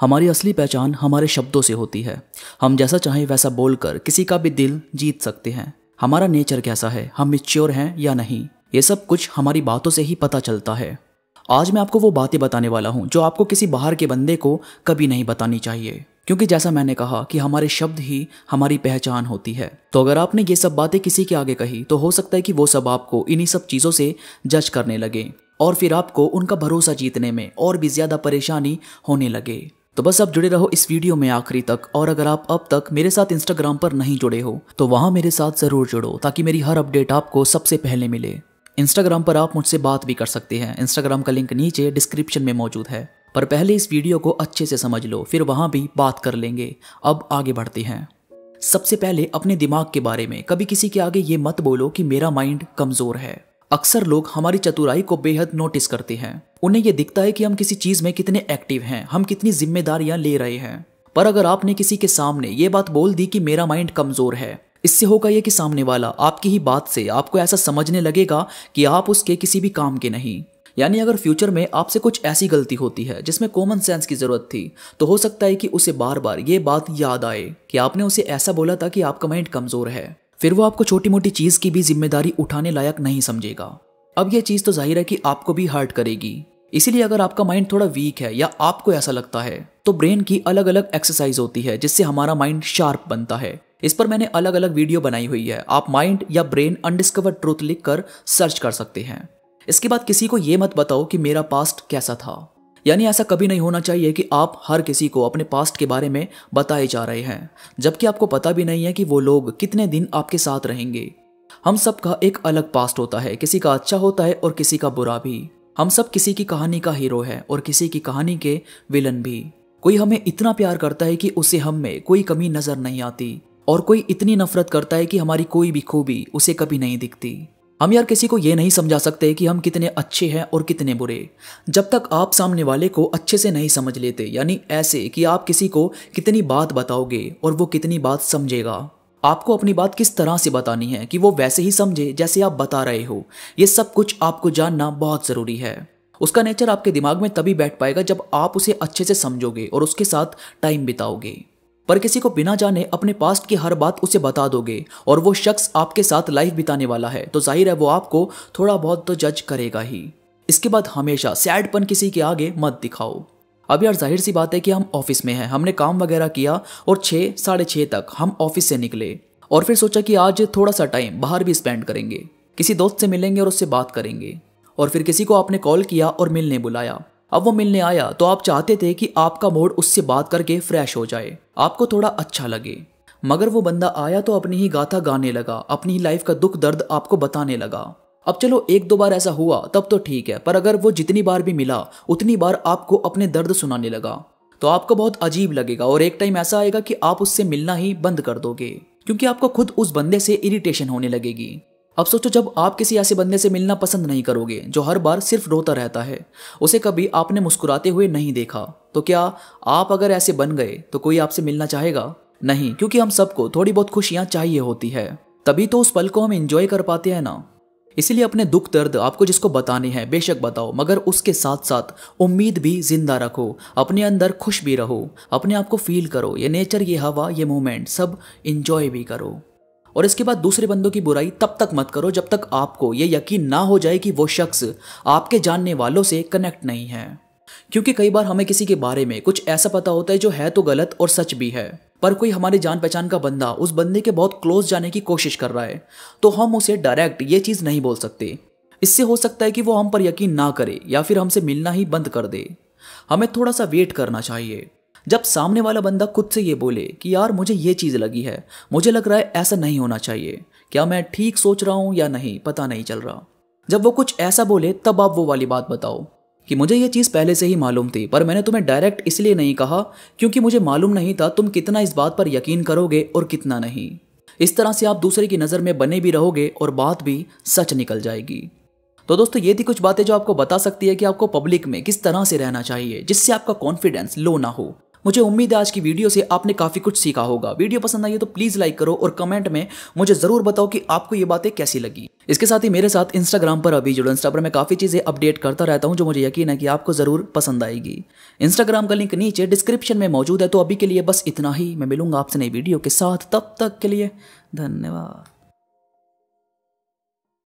हमारी असली पहचान हमारे शब्दों से होती है हम जैसा चाहें वैसा बोलकर किसी का भी दिल जीत सकते हैं हमारा नेचर कैसा है हम मिच्योर हैं या नहीं ये सब कुछ हमारी बातों से ही पता चलता है आज मैं आपको वो बातें बताने वाला हूँ जो आपको किसी बाहर के बंदे को कभी नहीं बतानी चाहिए क्योंकि जैसा मैंने कहा कि हमारे शब्द ही हमारी पहचान होती है तो अगर आपने ये सब बातें किसी के आगे कही तो हो सकता है कि वो सब आपको इन्हीं सब चीज़ों से जज करने लगे और फिर आपको उनका भरोसा जीतने में और भी ज़्यादा परेशानी होने लगे तो बस आप जुड़े रहो इस वीडियो में आखिरी तक और अगर आप अब तक मेरे साथ इंस्टाग्राम पर नहीं जुड़े हो तो वहां मेरे साथ ज़रूर जुड़ो ताकि मेरी हर अपडेट आपको सबसे पहले मिले इंस्टाग्राम पर आप मुझसे बात भी कर सकते हैं इंस्टाग्राम का लिंक नीचे डिस्क्रिप्शन में मौजूद है पर पहले इस वीडियो को अच्छे से समझ लो फिर वहां भी बात कर लेंगे अब आगे बढ़ते हैं सबसे पहले अपने दिमाग के बारे में कभी किसी के आगे ये मत बोलो कि मेरा माइंड कमज़ोर है अक्सर लोग हमारी चतुराई को बेहद नोटिस करते हैं उन्हें यह दिखता है कि हम किसी चीज़ में कितने एक्टिव हैं हम कितनी जिम्मेदारियां ले रहे हैं पर अगर आपने किसी के सामने ये बात बोल दी कि मेरा माइंड कमज़ोर है इससे होगा यह कि सामने वाला आपकी ही बात से आपको ऐसा समझने लगेगा कि आप उसके किसी भी काम के नहीं यानी अगर फ्यूचर में आपसे कुछ ऐसी गलती होती है जिसमें कॉमन सेंस की ज़रूरत थी तो हो सकता है कि उसे बार बार ये बात याद आए कि आपने उसे ऐसा बोला था कि आपका माइंड कमज़ोर है फिर वो आपको छोटी मोटी चीज़ की भी जिम्मेदारी उठाने लायक नहीं समझेगा अब यह चीज़ तो जाहिर है कि आपको भी हर्ट करेगी इसीलिए अगर आपका माइंड थोड़ा वीक है या आपको ऐसा लगता है तो ब्रेन की अलग अलग एक्सरसाइज होती है जिससे हमारा माइंड शार्प बनता है इस पर मैंने अलग अलग वीडियो बनाई हुई है आप माइंड या ब्रेन अनडिस्कवर्ड ट्रूथ लिख कर सर्च कर सकते हैं इसके बाद किसी को ये मत बताओ कि मेरा पास्ट कैसा था यानी ऐसा कभी नहीं होना चाहिए कि आप हर किसी को अपने पास्ट के बारे में बताए जा रहे हैं जबकि आपको पता भी नहीं है कि वो लोग कितने दिन आपके साथ रहेंगे हम सबका एक अलग पास्ट होता है किसी का अच्छा होता है और किसी का बुरा भी हम सब किसी की कहानी का हीरो है और किसी की कहानी के विलन भी कोई हमें इतना प्यार करता है कि उसे हम में कोई कमी नजर नहीं आती और कोई इतनी नफरत करता है कि हमारी कोई भी खूबी उसे कभी नहीं दिखती हम यार किसी को ये नहीं समझा सकते कि हम कितने अच्छे हैं और कितने बुरे जब तक आप सामने वाले को अच्छे से नहीं समझ लेते यानी ऐसे कि आप किसी को कितनी बात बताओगे और वो कितनी बात समझेगा आपको अपनी बात किस तरह से बतानी है कि वो वैसे ही समझे जैसे आप बता रहे हो ये सब कुछ आपको जानना बहुत ज़रूरी है उसका नेचर आपके दिमाग में तभी बैठ पाएगा जब आप उसे अच्छे से समझोगे और उसके साथ टाइम बिताओगे पर किसी को बिना जाने अपने पास्ट की हर बात उसे बता दोगे और वो शख्स आपके साथ लाइफ बिताने वाला है तो जाहिर है वो आपको थोड़ा बहुत तो जज करेगा ही इसके बाद हमेशा सैडपन किसी के आगे मत दिखाओ अब यार जाहिर सी बात है कि हम ऑफिस में हैं हमने काम वगैरह किया और छः साढ़े छः तक हम ऑफिस से निकले और फिर सोचा कि आज थोड़ा सा टाइम बाहर भी स्पेंड करेंगे किसी दोस्त से मिलेंगे और उससे बात करेंगे और फिर किसी को आपने कॉल किया और मिलने बुलाया अब वो मिलने आया तो आप चाहते थे कि आपका मूड उससे बात करके फ्रेश हो जाए आपको थोड़ा अच्छा लगे मगर वो बंदा आया तो अपनी ही गाथा गाने लगा अपनी ही लाइफ का दुख दर्द आपको बताने लगा अब चलो एक दो बार ऐसा हुआ तब तो ठीक है पर अगर वो जितनी बार भी मिला उतनी बार आपको अपने दर्द सुनाने लगा तो आपको बहुत अजीब लगेगा और एक टाइम ऐसा आएगा कि आप उससे मिलना ही बंद कर दोगे क्योंकि आपको खुद उस बंदे से इरिटेशन होने लगेगी अब सोचो जब आप किसी ऐसे बंदे से मिलना पसंद नहीं करोगे जो हर बार सिर्फ रोता रहता है उसे कभी आपने मुस्कुराते हुए नहीं देखा तो क्या आप अगर ऐसे बन गए तो कोई आपसे मिलना चाहेगा नहीं क्योंकि हम सबको थोड़ी बहुत खुशियां चाहिए होती है तभी तो उस पल को हम इंजॉय कर पाते हैं ना इसलिए अपने दुख दर्द आपको जिसको बताने हैं बेशक बताओ मगर उसके साथ साथ उम्मीद भी जिंदा रखो अपने अंदर खुश भी रहो अपने आप को फील करो ये नेचर ये हवा ये मोमेंट सब इंजॉय भी करो और इसके बाद दूसरे बंदों की बुराई तब तक मत करो जब तक आपको ये यकीन ना हो जाए कि वो शख्स आपके जानने वालों से कनेक्ट नहीं है क्योंकि कई बार हमें किसी के बारे में कुछ ऐसा पता होता है जो है तो गलत और सच भी है पर कोई हमारे जान पहचान का बंदा उस बंदे के बहुत क्लोज जाने की कोशिश कर रहा है तो हम उसे डायरेक्ट ये चीज़ नहीं बोल सकते इससे हो सकता है कि वो हम पर यकीन ना करे या फिर हमसे मिलना ही बंद कर दे हमें थोड़ा सा वेट करना चाहिए जब सामने वाला बंदा खुद से ये बोले कि यार मुझे ये चीज़ लगी है मुझे लग रहा है ऐसा नहीं होना चाहिए क्या मैं ठीक सोच रहा हूँ या नहीं पता नहीं चल रहा जब वो कुछ ऐसा बोले तब आप वो वाली बात बताओ कि मुझे यह चीज़ पहले से ही मालूम थी पर मैंने तुम्हें डायरेक्ट इसलिए नहीं कहा क्योंकि मुझे मालूम नहीं था तुम कितना इस बात पर यकीन करोगे और कितना नहीं इस तरह से आप दूसरे की नज़र में बने भी रहोगे और बात भी सच निकल जाएगी तो दोस्तों ये थी कुछ बातें जो आपको बता सकती है कि आपको पब्लिक में किस तरह से रहना चाहिए जिससे आपका कॉन्फिडेंस लो ना हो मुझे उम्मीद है आज की वीडियो से आपने काफ़ी कुछ सीखा होगा वीडियो पसंद आई तो प्लीज़ लाइक करो और कमेंट में मुझे ज़रूर बताओ कि आपको ये बातें कैसी लगी इसके साथ ही मेरे साथ इंस्टाग्राम पर अभी जुड़ो इंस्टा पर मैं काफ़ी चीज़ें अपडेट करता रहता हूँ जो मुझे यकीन है कि आपको ज़रूर पसंद आएगी इंस्टाग्राम का लिंक नीचे डिस्क्रिप्शन में मौजूद है तो अभी के लिए बस इतना ही मैं मिलूंगा आपसे नई वीडियो के साथ तब तक के लिए धन्यवाद